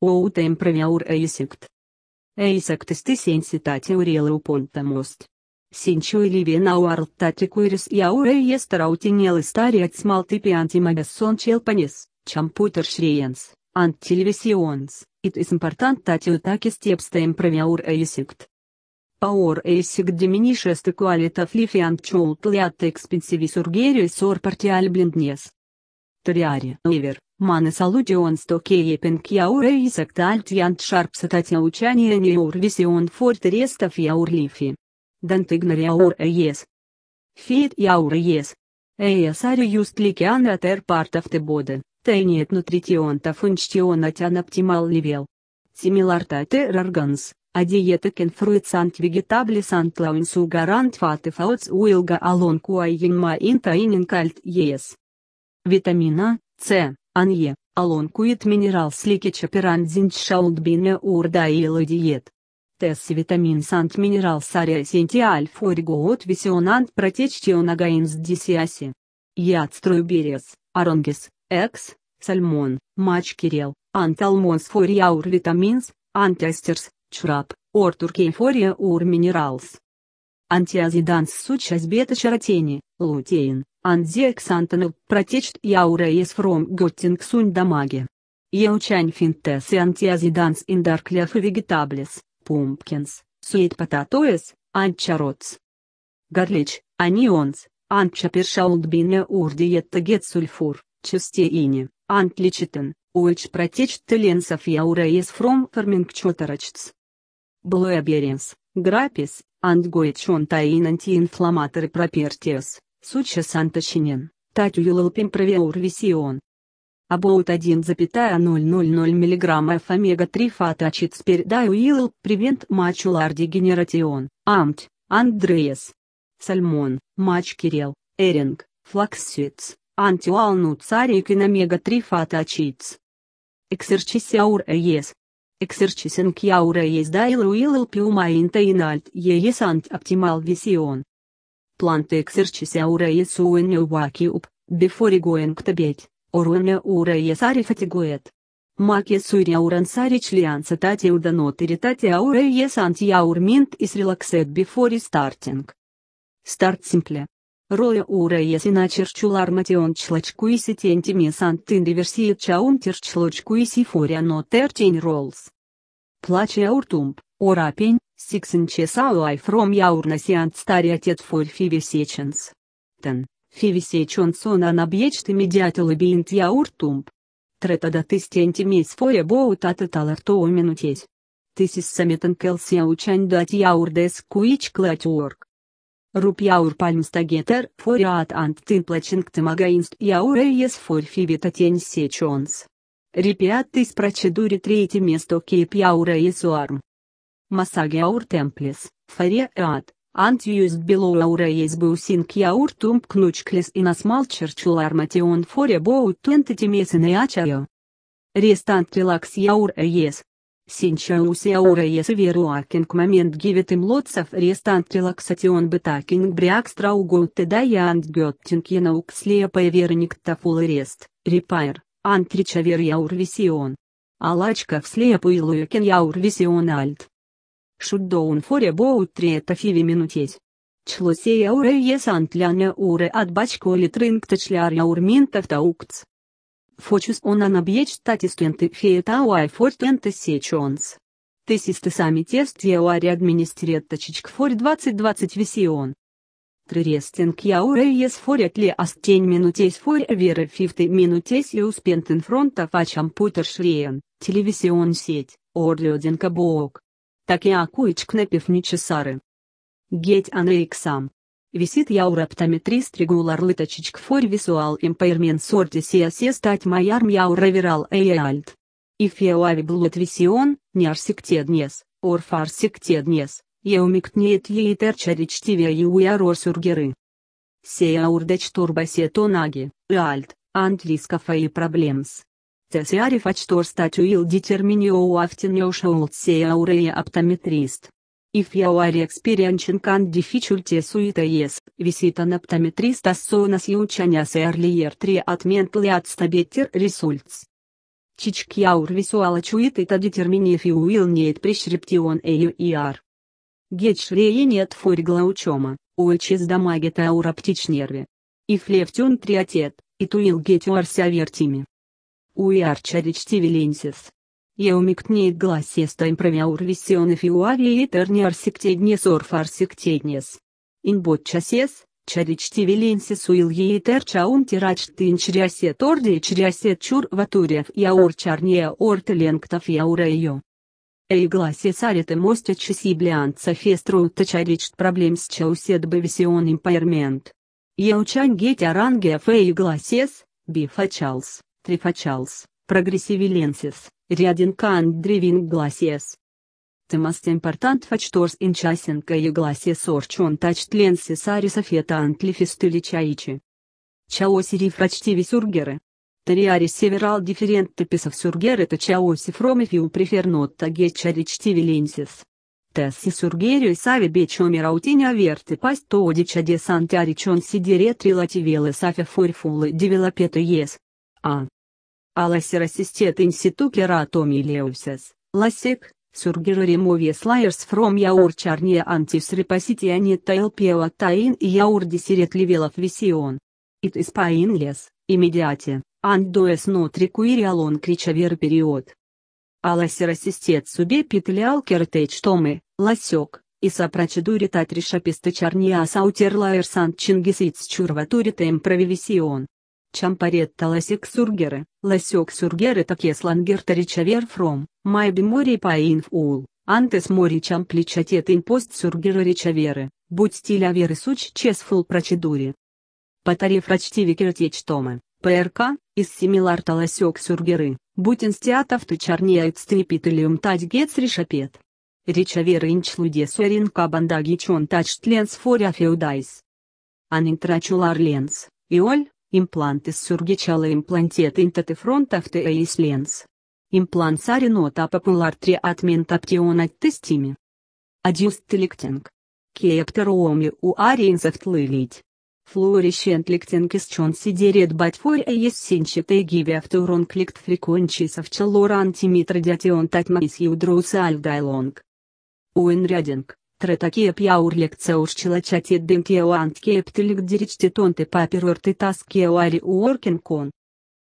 ou temprameaur eisect. Eisectesti sensitate uriela upontamost. Sinču ilivien au artati kuiris jaure iestarautiniel istariat smaltipi antimagasson čelpanis, čamputer šriens, antilvisions, it isimportantatio takis tieps temprameaur eisect. Paor eisic diminisceste qualita flifiant chult liat expensivis urgeris or partial blindnes. Triare, Ивер. Manas alluģions to kiepin kjaure izsaktalt jant sharpsatat jaučanieni ur vision forte resta fjaur lifi. Dan tignari aur eies. Fiet jaur eies. Eies arī just likian ater partafte boden, teinet nutritionta funkcionatjan optimal level. Similartate organs, a dietek infruitsant vegetablisant lauinsu garant fate fauts uilga alon kuaien ma inta inin kalt eies. Vitamina C. Анье, Alon Kuit Minerals Likića Piranzinča Uldbine Urda i Ладиет. Тес витамин Сант Минерал Сария Сентиаль Форигоот Висионант Протечтиона Гаинс Дисиаси. Яд берез, Аронгис, Экс, Сальмон, Мач Кирилл, Анталмонс Фориаур Витаминс, Антастерс, Чрап, Ортур Кейфория Ур Минералс. Антиазиданс сучас бета чаратени, лутеин, андзексантанел протечт яура из фром готтинг сунь дамаги. Яучань финтес и антиазиданс индаркляф и вегетаблес, пумпкинс, сует пататоес, анчароц. Горлич, анионс, анча першаулдбине урдиетта гетсульфур, частеини, антличитен, уэч протечт теленсов яура ес фром фермингчотарачц. Блуэберенс, грапис, Ангоичон таин антиинфламатор и пропертиас, суча сантощинин, татюилалпин провиорвисион. Абоут 1,000 мг F омега-3 фатачит спердаюилл превент мачулар дегенератион, амт, Андреас. Сальмон, мач Кирилл, эринг, флаксиц, антиуалну царикин омега-3 фатачиц. Эксерчисяур ес, exercisen chiaureies dailuilul piumainte inalt ieies ant optimal vision. Plante exerciseaureies ueneu vaciup, before going to bed, orune ureies are fatiguet. Macie sureuran sare члянцитате удонотиритате ауреес ant iaur mint is relaxed before starting. Start simple. Роя ура и черчуларматион члачкуиси тентими санты диверсии чаунтер члачкуиси фориано тертень роллс. Плаче ауртумб, орапень, сиксен чесау ай фром яурнасиант стариатет фоль фивисеченс. Тен, фивисеченс он анабьечты медиател бинт яуртумб. Третада тыстентимис фоя боутата талартоуминутесь. Тысис саметен келсия учань дать яурдес куич клатюорг. Rupiaur palmstagheter foriat ant tâmplăcinct magainst iaureies forfivita teni secions. Ripiatis proceduri treiti mesto keip iaureies oarm. Masageaur templis, foriat, ant iust below aureies businc iaur tump clucles in asmal cerciul armation fore bout tentitimes in eacaio. Restant relax iaureies, Сенчаусиаура есверуакинг момент гивит им лотсов рестант релаксацион бетакинг брякстраугул теда янд геттинг наук слепая верник тафул рест, репайр, антричавер яур висион. Алачка в слепую луекин яур висион альт. Шуддоун форе боут это фиви минутеть. Члосея уре есант ляня уре от бачко литринг тачляр яур минтов таукц. Focus on an object that is identified au effort and sections. This is the same test you are administered for 2020 vision. Three resting hours for at least 10 minutes for every 50 minutes you spent in front of a computer screen, television set, or reading a book. Такие акуичк напив не чесары. Get an exam. Visit your optometrist regularly to check for visual impairments or DCSS that may harm your overall health. If you have blood vision, nearsightedness, or farsightedness, you might need either charichtivia UR or surgery. See our disturbacetonagi, alt, and risk of eye problems. Tesiari factor that will determine you often you should see our optometrist. If you are experiencing and difficulties with AES, visit an optometrist as soon as you can as earlier treatment leads to better results. Check your visual acuity to determine if you will need prescription AUER. Get нет for glaucoma, which is damaged our optic nerve. If left on treated, it will get worse over time. We are charged lenses. Еумиктнеит гласеста импромиаурвисионе фиуавии терни арсектеднес орф арсектеднес. Инботчасес, чаричтивеленсис уилгиитер чаун тирачтын чрясет орди чрясет чур ватурев яур чарния ортеленктов яура ее. Эй сарит сарите мостя чесиблянца феструта чаричт проблем с чаусет бевисион импайрмент. Яучань геть орангия фейгласес, бифачалс, трифачалс, прогрессивиленсис. Рядинка андривинг Гласес. Темас импортант фачторс инчасенка и гласиес орчон тачтленсис арисофета антлифистыли чаичи. Чаосири фрачтиви сюргеры. Тариари северал дифферент типисов сюргер это чаоси фромифиу префернотта гечаричтиви ленсис. Тесси и сави бечоми раутини аверты пасть тоодича де сантиаричон сидере трилативелы сафи форфулы девелопету ес. А. Alasirasistēt institūkerātomi leuses, lasek, surgirorimovie slayers from your charnie antisrepasitianetail pieotain your disiretlivelov vision. It is painless, immediate, and does not require long creature period. Аласерасистет субе петлял кертеч томы, лосек, и сопрочедурит атриша пестычарния саутерлаерсан чингисиц чурватурит импровивисион. Чампаретта ласек сургеры, ласек сургеры такес лангерта речавер фром, майби мори паинф ул, антес мори чампличатет инпост сургеры речаверы, будь стиля веры суч чесфул процедуре. Патариф рачтиви кертеч тома, ПРК, из семиларта ласек сургеры, будь инстиатов ты чарняет стрипителиум тать гец решапет. Речавер инчлуде суэринка бандаги чон тач тленс форя феудайс. Анинтрачулар ленс, иоль, Импланты с сургичала имплантет интатефронт автоэйс ленс. Имплант саринота популар триатмент от тестими. Адюст ликтинг. Кептороми у ариенсов тлылить. Флуорещент ликтинг из чон сидерет батфор эйс синчатый гиви авторон кликт фрикончисов челор антиметр дятион татмаис юдрус альдайлонг. Уэн рядинг. Tretăchie piaurlec țeuș cilăceatie dâmcheu antcheptilic dirichtitonte paperorte tascheu ari уоркин кон.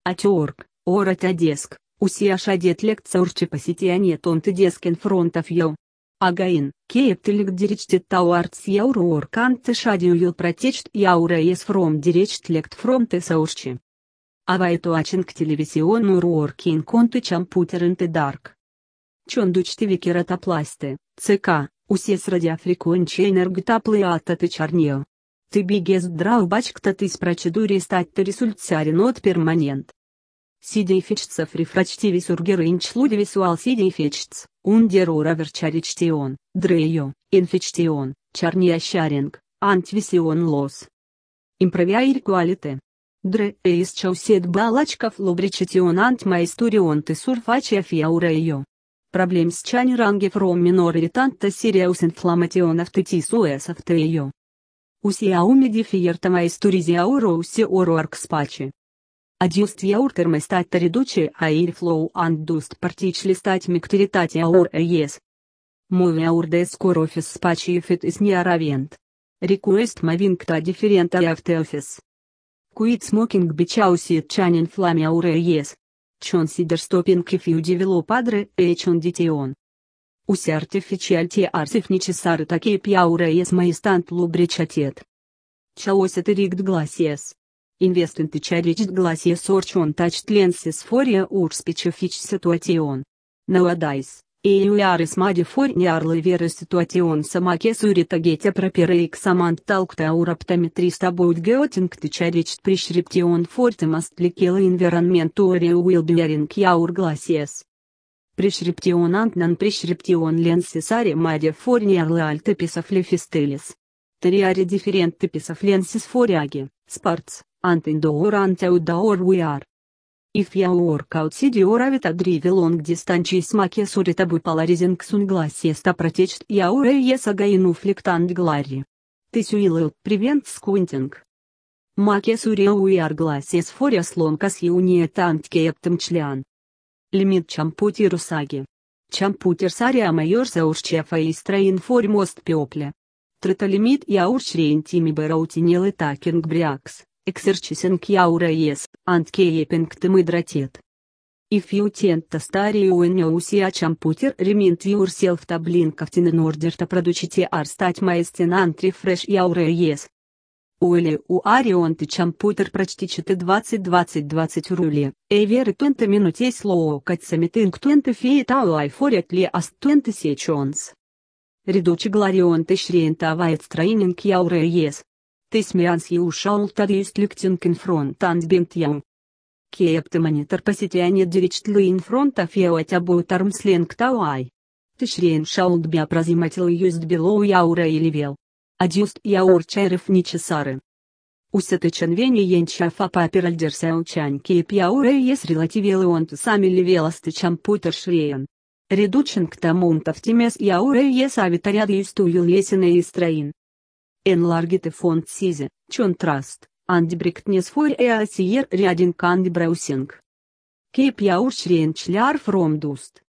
Атеорг, орать одеск, одет усия шадет лекцаурчи посетиане тонты дескин фронтов ел. Агаин, кептелик диречтит тауарц яуру орканты шадин вил протечт яура ес фром диречт лект фронты саурчи. Авайтуачен к телевизиону руоркин конты чампутерын ты дарк. Чондучти викератопласты, ЦК, Усес Усесрădea freconcii energitapliată tăcharneu. Tăbighez draubachkta tăs proceduri stat resultțare not permanent. Сидейфичца фрифрачтиви сургерынч лудивисуал сидейфичц, ундерура верчаричтион, дрею, инфичтион, чарниащаринг, антвисион лос. Импровиаир куалите. Дре эис чаусет балачков лубричитион антмаисторион ты сурфачия фиаурею. Problems can range from minor irritant to serious inflammation of the tissues of the EU. Usia umidi fiertama isturizia oro usi oro arcspacii. Adjust your thermostat to reduce airflow and dust particle stat mictilitatea or yes. Move your desk or office space if it is near a vent. Request moving to different area of the office. Quit smoking because it can inflame your yes consider stopping if you develop other HNDTON. Use artificial tears if necessary to keep your eyes stand lubricated. Chose direct glasses. Invest in charged glasses or on touched lenses for your specific situation. Nowadays, Eiuarisma de fornearlă veră situațion să machesurită ghetea propere examant talkta uraptometrist about geotincti charicit prescription fortimast lichela environmentorie will bearing your glacies. Prescriptionant non prescription lensisare made fornearlă alte pisaf lefistelis. Triare different tipisaf lensis foriagi, sparts, antindoor anteodaor we are. If your workout video ravit a drive long distances make sure to be polarizing sunglasses to protect your eyes against flectant glare. This will prevent squinting. Make sure wear glasses for as long as you need and keep them clean. Limit shampoo usage. Champuters are a major source of a strain for most people. Treat limit your shrinking barrow tinil attacking breaks exercisen-chiaură ies, ant cheie penctăm hidratет. If you tend to study when you see a computer, remind yourself to blink often in order to producite or start maestin and refresh your eyes. Уэлли у Арионты Чампутер прочти читы 20-20-20 рули, Эвер и 20 минуте слоу катсамитинг 20 феет ау айфорят ли ас 20 сечонс. Редучи гларион тышрин тавает стрейнинг яуре ес, Тесмианский ушел тадюстликтинг инфронтант бинт яу. Кептеманитор посетяние диричтлы инфронтов еуать абутарм сленг тауай. Тышрен шаулд биапразиматил юст белоу яура или вел. Адюст яур чайров нечесары. Усетычен вене енчафа папиральдерся учань кейп яура ес релативелы он сами левеласты чампутер шреен. Редучин к тому тимес яура ес авитаряд юсту юлесина и строин. Enlargite fond size, contrast, andibrectness for easier reading and browsing. Keep your range clear from dust.